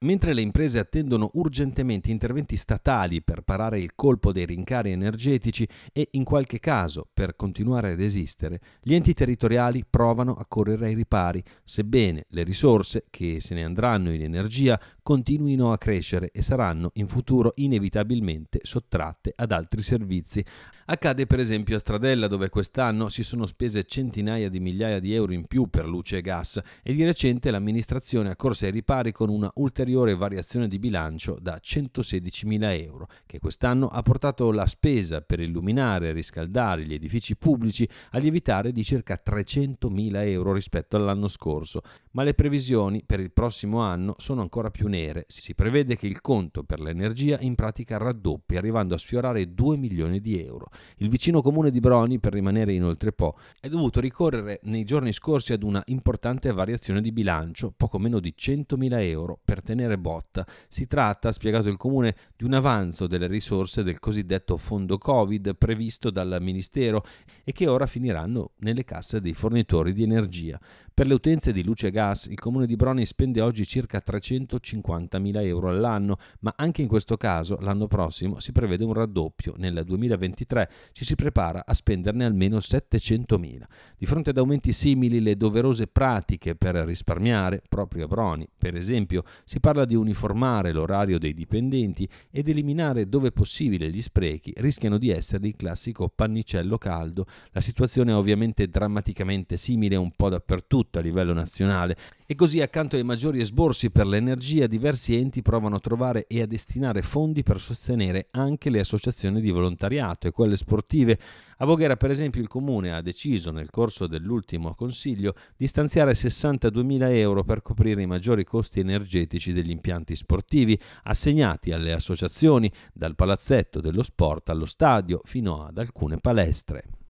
Mentre le imprese attendono urgentemente interventi statali per parare il colpo dei rincari energetici e in qualche caso per continuare ad esistere, gli enti territoriali provano a correre ai ripari, sebbene le risorse che se ne andranno in energia continuino a crescere e saranno in futuro inevitabilmente sottratte ad altri servizi. Accade per esempio a Stradella dove quest'anno si sono spese centinaia di migliaia di euro in più per luce e gas e di recente l'amministrazione accorse ai ripari con una ulteriore un'ulteriore variazione di bilancio da 116.000 euro, che quest'anno ha portato la spesa per illuminare e riscaldare gli edifici pubblici a lievitare di circa 300.000 euro rispetto all'anno scorso, ma le previsioni per il prossimo anno sono ancora più nere. Si prevede che il conto per l'energia in pratica raddoppi, arrivando a sfiorare 2 milioni di euro. Il vicino comune di Broni, per rimanere inoltre po', è dovuto ricorrere nei giorni scorsi ad una importante variazione di bilancio, poco meno di 100.000 euro, per tenere tenere botta. Si tratta, ha spiegato il Comune, di un avanzo delle risorse del cosiddetto fondo Covid previsto dal Ministero e che ora finiranno nelle casse dei fornitori di energia. Per le utenze di luce e gas, il Comune di Broni spende oggi circa 350.000 euro all'anno, ma anche in questo caso l'anno prossimo si prevede un raddoppio. Nel 2023 ci si prepara a spenderne almeno 700.000. Di fronte ad aumenti simili, le doverose pratiche per risparmiare, proprio a Broni, per esempio, si parla di uniformare l'orario dei dipendenti ed eliminare dove possibile gli sprechi, rischiano di essere il classico pannicello caldo. La situazione è ovviamente drammaticamente simile un po' dappertutto a livello nazionale e così accanto ai maggiori esborsi per l'energia diversi enti provano a trovare e a destinare fondi per sostenere anche le associazioni di volontariato e quelle sportive a Voghera, per esempio, il comune ha deciso nel corso dell'ultimo consiglio di stanziare 62.000 euro per coprire i maggiori costi energetici degli impianti sportivi assegnati alle associazioni dal palazzetto dello sport allo stadio fino ad alcune palestre.